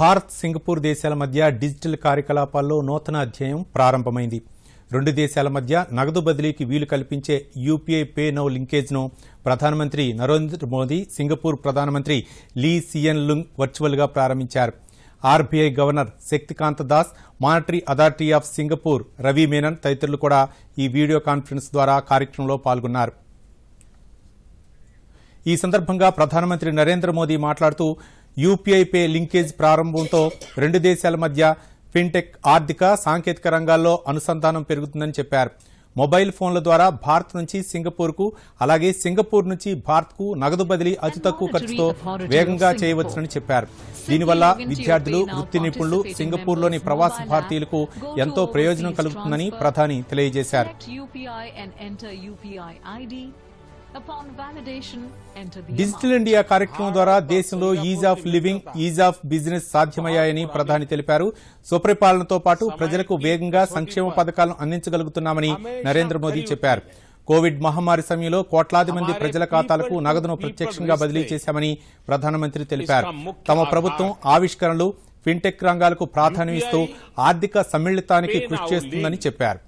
Bharat Singapore దేశాల మధ్య digital కార్యకలాపాల్లో నూతన అధ్యాయం ప్రారంభమైంది రెండు దేశాల మధ్య నగదు బదిలీకి వీలు కల్పించే యూపీఐ పే నౌ లింకేజ్ను ప్రధానమంత్రి నరేంద్ర మోదీ సింగపూర్ ప్రధానమంత్రి లీ సియన్ లుంగ్ వర్చువల్గా ప్రారంభించారు RBI governor Shaktikanta Das monetary authority of Singapore Ravi Menon తదితరులు కూడా ఈ వీడియో కాన్ఫరెన్స్ ద్వారా కార్యక్రమంలో పాల్గొన్నారు ఈ సందర్భంగా ప్రధానమంత్రి నరేంద్ర మోదీ మాట్లాడుతూ యూపీఐ పే లింకేజ్ ప్రారంభంతో రెండు దేశాల మధ్య ఫిన్టెక్ ఆర్థిక సాంకేతిక రంగాల్లో అనుసంధానం పెరుగుతుందని చెప్పారు మొబైల్ ఫోన్ల ద్వారా భారత్ నుంచి సింగపూర్కు అలాగే సింగపూర్ నుంచి భారత్కు నగదు బదిలీ అతి తక్కువ ఖర్చుతో వేగంగా చేయవచ్చునని చెప్పారు దీనివల్ల విద్యార్థులు వృత్తి నిపుణులు సింగపూర్లోని ప్రవాస భారతీయులకు ఎంతో ప్రయోజనం కలుగుతుందని ప్రధాని తెలియజేశారు డిజిటల్ ఇండియా కార్యక్రమం ద్వారా దేశంలో ease of living ease of business సాధ్యమయ్యాయని ప్రధాని తెలిపారు స్వపరిపాలనతో పాటు ప్రజలకు వేగంగా సంక్షేమ పథకాలను అందించగలుగుతున్నామని నరేంద్ర మోదీ చెప్పారు కోవిడ్ మహమ్మారి సమయంలో కోట్లాది మంది ప్రజల ఖాతాలకు నగదును ప్రత్యక్షంగా బదిలీ చేశామని ప్రధానమంత్రి తెలిపారు తమ ప్రభుత్వం ఆవిష్కరణలు ఫిన్టెక్ రంగాలకు ప్రాధాన్యం ఇస్తూ ఆర్థిక సమ్మిళితానికి కృషి చేస్తుందని చెప్పారు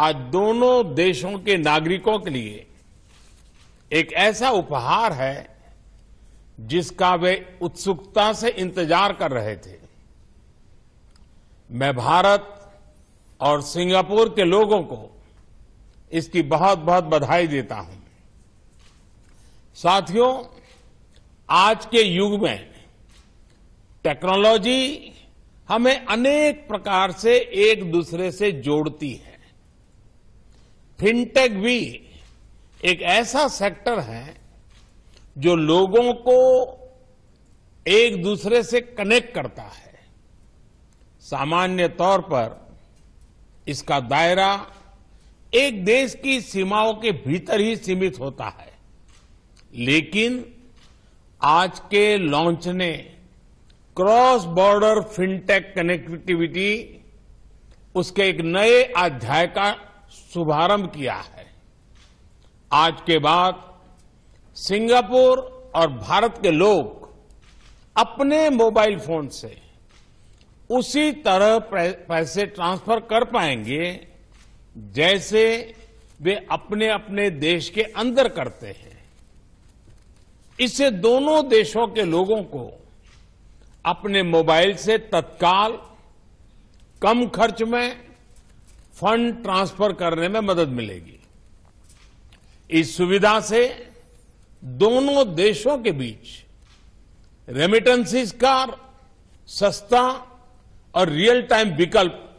आज दोनों देशों के नागरिकों के लिए एक ऐसा उपहार है जिसका वे उत्सुकता से इंतजार कर रहे थे मैं भारत और सिंगापुर के लोगों को इसकी बहुत बहुत बधाई देता हूं साथियों आज के युग में टेक्नोलॉजी हमें अनेक प्रकार से एक दूसरे से जोड़ती है फिनटेक भी एक ऐसा सेक्टर है जो लोगों को एक दूसरे से कनेक्ट करता है सामान्य तौर पर इसका दायरा एक देश की सीमाओं के भीतर ही सीमित होता है लेकिन आज के लॉन्च ने क्रॉस बॉर्डर फिनटेक कनेक्टिविटी उसके एक नए अध्याय का शुभारंभ किया है आज के बाद सिंगापुर और भारत के लोग अपने मोबाइल फोन से उसी तरह पैसे ट्रांसफर कर पाएंगे जैसे वे अपने अपने देश के अंदर करते हैं इससे दोनों देशों के लोगों को अपने मोबाइल से तत्काल कम खर्च में फंड ट्रांसफर करने में मदद मिलेगी इस सुविधा से दोनों देशों के बीच रेमिटेंसिस का सस्ता और रियल टाइम विकल्प